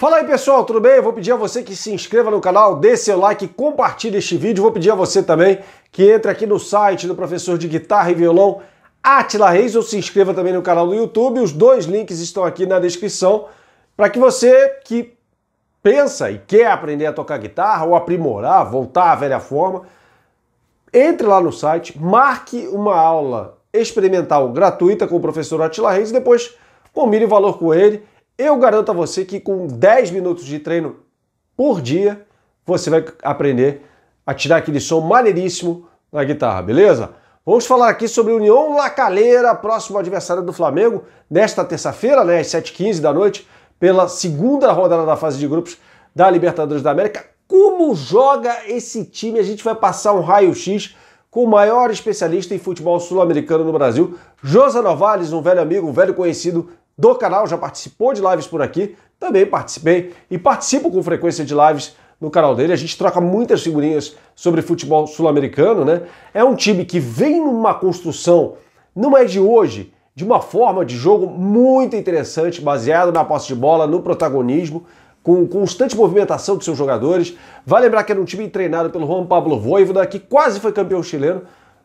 Fala aí pessoal, tudo bem? Eu vou pedir a você que se inscreva no canal, dê seu like, compartilhe este vídeo. Vou pedir a você também que entre aqui no site do professor de guitarra e violão Atila Reis ou se inscreva também no canal do YouTube. Os dois links estão aqui na descrição para que você que pensa e quer aprender a tocar guitarra ou aprimorar, voltar à velha forma, entre lá no site, marque uma aula experimental gratuita com o professor Atila Reis e depois combine o valor com ele eu garanto a você que com 10 minutos de treino por dia, você vai aprender a tirar aquele som maneiríssimo na guitarra, beleza? Vamos falar aqui sobre União Lacaleira, próximo adversário do Flamengo, nesta terça-feira, né, às 7h15 da noite, pela segunda rodada da fase de grupos da Libertadores da América. Como joga esse time? A gente vai passar um raio-x com o maior especialista em futebol sul-americano no Brasil, José Novales, um velho amigo, um velho conhecido do canal, já participou de lives por aqui, também participei e participo com frequência de lives no canal dele. A gente troca muitas figurinhas sobre futebol sul-americano, né? É um time que vem numa construção, não é de hoje, de uma forma de jogo muito interessante, baseado na posse de bola, no protagonismo, com constante movimentação dos seus jogadores. Vale lembrar que era um time treinado pelo Juan Pablo Voivoda, que quase foi campeão chileno.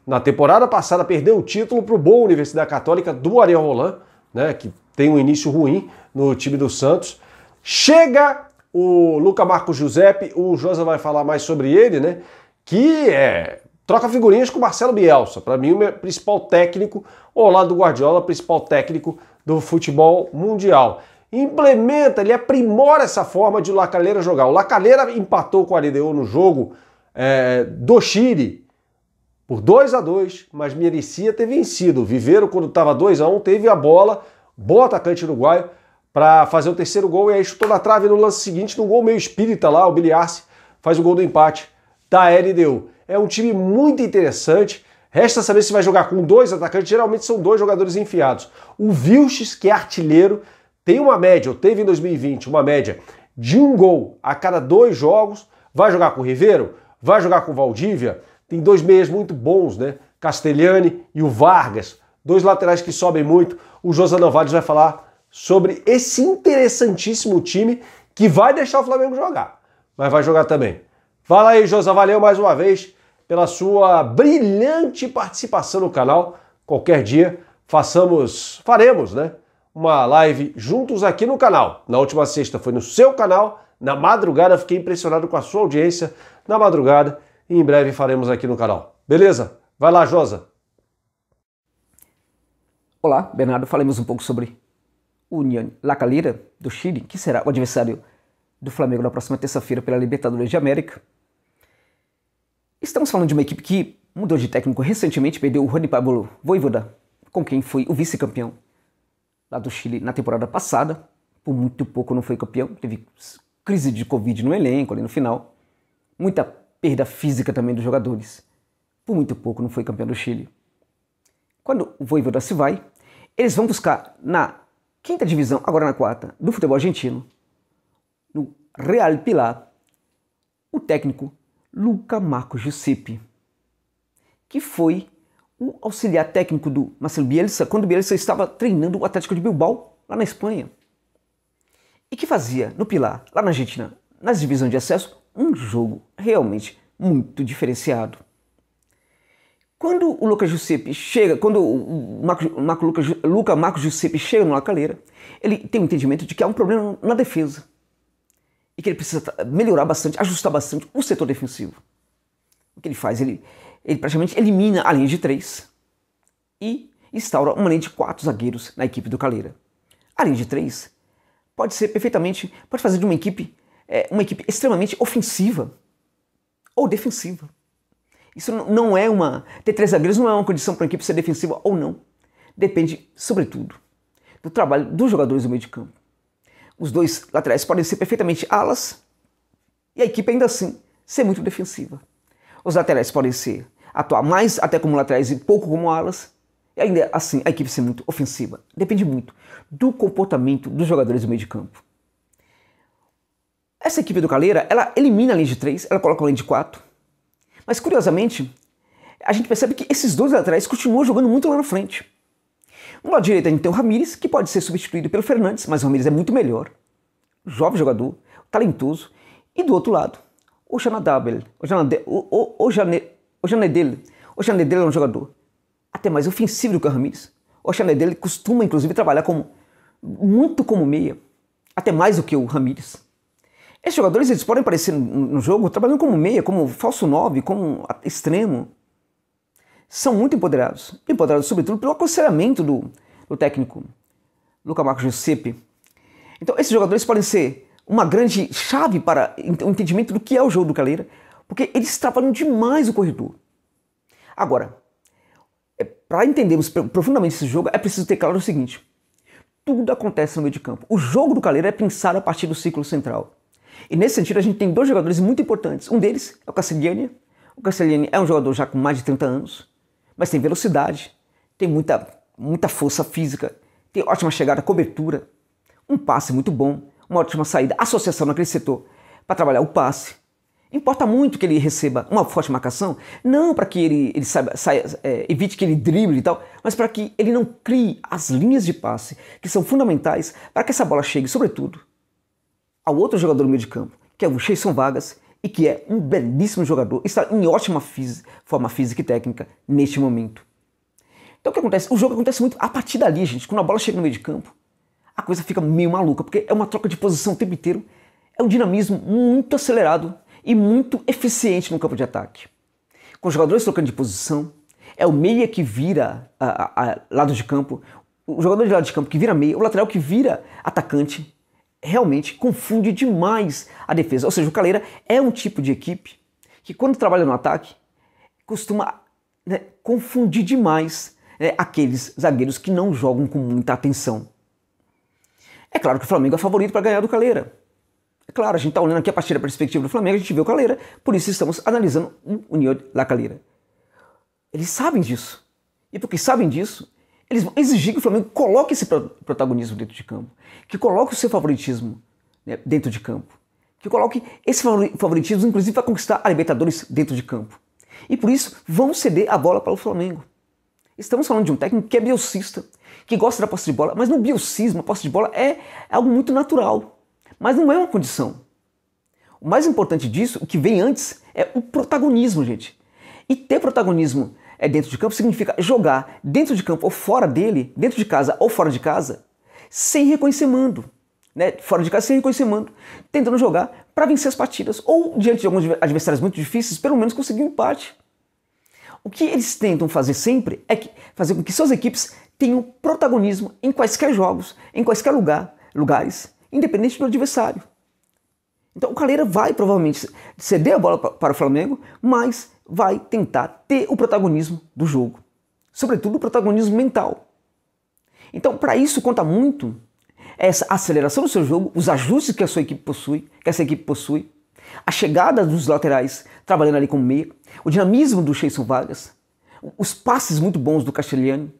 Na temporada passada perdeu o título para o bom Universidade Católica do Ariel Roland, né, que tem um início ruim no time do Santos. Chega o Luca Marco Giuseppe, o Josa vai falar mais sobre ele, né? Que é troca figurinhas com o Marcelo Bielsa, para mim o principal técnico, o lado do Guardiola, principal técnico do futebol mundial. Implementa, ele aprimora essa forma de Lacalera Lacaleira jogar. O Lacaleira empatou com o Arideu no jogo é, do Chile por 2 a 2 mas merecia ter vencido. O Viveiro, quando estava 2 a 1 um, teve a bola, bom atacante uruguaio, para fazer o terceiro gol e aí chutou na trave no lance seguinte, num gol meio espírita lá, o Biliarce faz o gol do empate da LDU. É um time muito interessante. Resta saber se vai jogar com dois atacantes, geralmente são dois jogadores enfiados. O Vilches, que é artilheiro, tem uma média, ou teve em 2020, uma média de um gol a cada dois jogos. Vai jogar com o Ribeiro? Vai jogar com o Valdívia? Tem dois meias muito bons, né? Castellani e o Vargas dois laterais que sobem muito. O José Novales vai falar sobre esse interessantíssimo time que vai deixar o Flamengo jogar, mas vai jogar também. Fala aí, Josa, valeu mais uma vez pela sua brilhante participação no canal. Qualquer dia façamos, faremos, né? Uma live juntos aqui no canal. Na última sexta foi no seu canal, na madrugada fiquei impressionado com a sua audiência na madrugada e em breve faremos aqui no canal. Beleza? Vai lá, Josa. Olá, Bernardo. Falemos um pouco sobre o União La Calera, do Chile, que será o adversário do Flamengo na próxima terça-feira pela Libertadores de América. Estamos falando de uma equipe que mudou de técnico recentemente, perdeu o Rony Pablo Voivoda, com quem foi o vice-campeão lá do Chile na temporada passada. Por muito pouco não foi campeão, teve crise de Covid no elenco ali no final. Muita perda física também dos jogadores. Por muito pouco não foi campeão do Chile. Quando o Voivoda se vai, eles vão buscar na quinta divisão, agora na quarta, do futebol argentino, no Real Pilar, o técnico Luca Marco Giuseppe, que foi o auxiliar técnico do Marcelo Bielsa quando Bielsa estava treinando o Atlético de Bilbao lá na Espanha. E que fazia no Pilar, lá na Argentina, nas divisões de acesso, um jogo realmente muito diferenciado. Quando o Lucas Giuseppe chega, quando o Marco, Marco, Lucas, Luca Marco Giuseppe chega no Lacaleira, ele tem o um entendimento de que há um problema na defesa e que ele precisa melhorar bastante, ajustar bastante o setor defensivo. O que ele faz? Ele, ele praticamente elimina a linha de três e instaura uma linha de quatro zagueiros na equipe do Caleira. A linha de três pode ser perfeitamente, pode fazer de uma equipe, é, uma equipe extremamente ofensiva ou defensiva. Isso não é uma. Ter três zagueiros não é uma condição para a equipe ser defensiva ou não. Depende, sobretudo, do trabalho dos jogadores do meio de campo. Os dois laterais podem ser perfeitamente alas e a equipe ainda assim ser muito defensiva. Os laterais podem ser atuar mais até como laterais e pouco como alas e ainda assim a equipe ser muito ofensiva. Depende muito do comportamento dos jogadores do meio de campo. Essa equipe do Caleira, ela elimina a linha de três ela coloca a linha de quatro mas curiosamente, a gente percebe que esses dois laterais continuam jogando muito lá na frente. No lado direito a gente tem o Ramires, que pode ser substituído pelo Fernandes, mas o Ramires é muito melhor. Jovem jogador, talentoso. E do outro lado, o Janadabel, o, Janade, o, o, o, Jane, o Janedel. O Janedel é um jogador até mais ofensivo do que o Ramires. O Janedel costuma, inclusive, trabalhar como, muito como meia, até mais do que o Ramires. Esses jogadores eles podem aparecer no jogo trabalhando como meia, como falso nove, como extremo. São muito empoderados. Empoderados, sobretudo, pelo aconselhamento do, do técnico Luca Marco Giuseppe. Então, esses jogadores podem ser uma grande chave para o entendimento do que é o jogo do Caleira, porque eles trabalham demais o corredor. Agora, é, para entendermos profundamente esse jogo, é preciso ter claro o seguinte: tudo acontece no meio de campo. O jogo do Caleira é pensado a partir do ciclo central. E nesse sentido, a gente tem dois jogadores muito importantes. Um deles é o Castellini. O Castellini é um jogador já com mais de 30 anos, mas tem velocidade, tem muita, muita força física, tem ótima chegada, cobertura, um passe muito bom, uma ótima saída, associação naquele setor para trabalhar o passe. Importa muito que ele receba uma forte marcação, não para que ele, ele saiba, saia, é, evite que ele drible e tal, mas para que ele não crie as linhas de passe que são fundamentais para que essa bola chegue, sobretudo, ao outro jogador do meio de campo, que é o Cheison Vargas, e que é um belíssimo jogador, está em ótima forma física e técnica neste momento. Então o que acontece? O jogo acontece muito a partir dali, gente. Quando a bola chega no meio de campo, a coisa fica meio maluca, porque é uma troca de posição o tempo inteiro, é um dinamismo muito acelerado e muito eficiente no campo de ataque. Com os jogadores trocando de posição, é o meia que vira a, a, a lado de campo, o jogador de lado de campo que vira meia, o lateral que vira atacante, realmente confunde demais a defesa. Ou seja, o Caleira é um tipo de equipe que, quando trabalha no ataque, costuma né, confundir demais né, aqueles zagueiros que não jogam com muita atenção. É claro que o Flamengo é favorito para ganhar do Caleira. É claro, a gente está olhando aqui a partir da perspectiva do Flamengo, a gente vê o Caleira, por isso estamos analisando o União da Caleira. Eles sabem disso. E porque sabem disso, eles vão exigir que o Flamengo coloque esse protagonismo dentro de campo, que coloque o seu favoritismo né, dentro de campo, que coloque esse favoritismo, inclusive, para conquistar a Libertadores dentro de campo. E por isso vão ceder a bola para o Flamengo. Estamos falando de um técnico que é biocista, que gosta da posse de bola, mas no biocismo a posse de bola é algo muito natural, mas não é uma condição. O mais importante disso, o que vem antes, é o protagonismo, gente. E ter protagonismo é dentro de campo significa jogar dentro de campo ou fora dele, dentro de casa ou fora de casa, sem reconhecer mando. Né? Fora de casa sem reconhecer mando, tentando jogar para vencer as partidas ou diante de alguns adversários muito difíceis, pelo menos conseguir um empate. O que eles tentam fazer sempre é que, fazer com que suas equipes tenham protagonismo em quaisquer jogos, em quaisquer lugar, lugares, independente do adversário. Então o Caleira vai provavelmente ceder a bola para o Flamengo, mas vai tentar ter o protagonismo do jogo, sobretudo o protagonismo mental. Então, para isso conta muito essa aceleração do seu jogo, os ajustes que a sua equipe possui, que essa equipe possui, a chegada dos laterais trabalhando ali o meia, o dinamismo do Cheison Vargas, os passes muito bons do Castellani,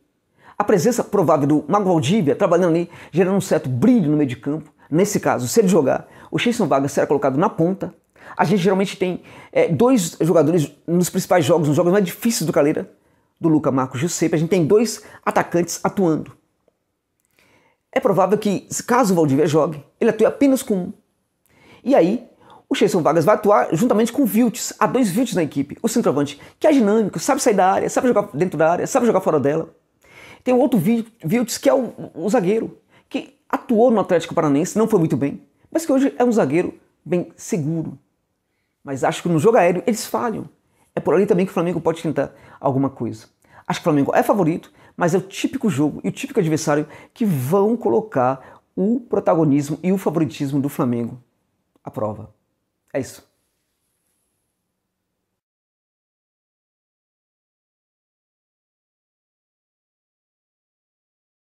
a presença provável do Mago Valdívia trabalhando ali, gerando um certo brilho no meio de campo. Nesse caso, se ele jogar, o Cheison Vargas será colocado na ponta a gente geralmente tem é, dois jogadores nos principais jogos, nos jogos mais difíceis do Caleira, do Luca Marcos, Giuseppe, a gente tem dois atacantes atuando. É provável que, caso o Valdívia jogue, ele atue apenas com um. E aí, o Cheson Vargas vai atuar juntamente com o Viltes. Há dois Viltes na equipe. O centroavante, que é dinâmico, sabe sair da área, sabe jogar dentro da área, sabe jogar fora dela. Tem o outro Viltes, que é o, o zagueiro, que atuou no Atlético Paranense, não foi muito bem, mas que hoje é um zagueiro bem seguro mas acho que no jogo aéreo eles falham. É por ali também que o Flamengo pode tentar alguma coisa. Acho que o Flamengo é favorito, mas é o típico jogo e o típico adversário que vão colocar o protagonismo e o favoritismo do Flamengo à prova. É isso.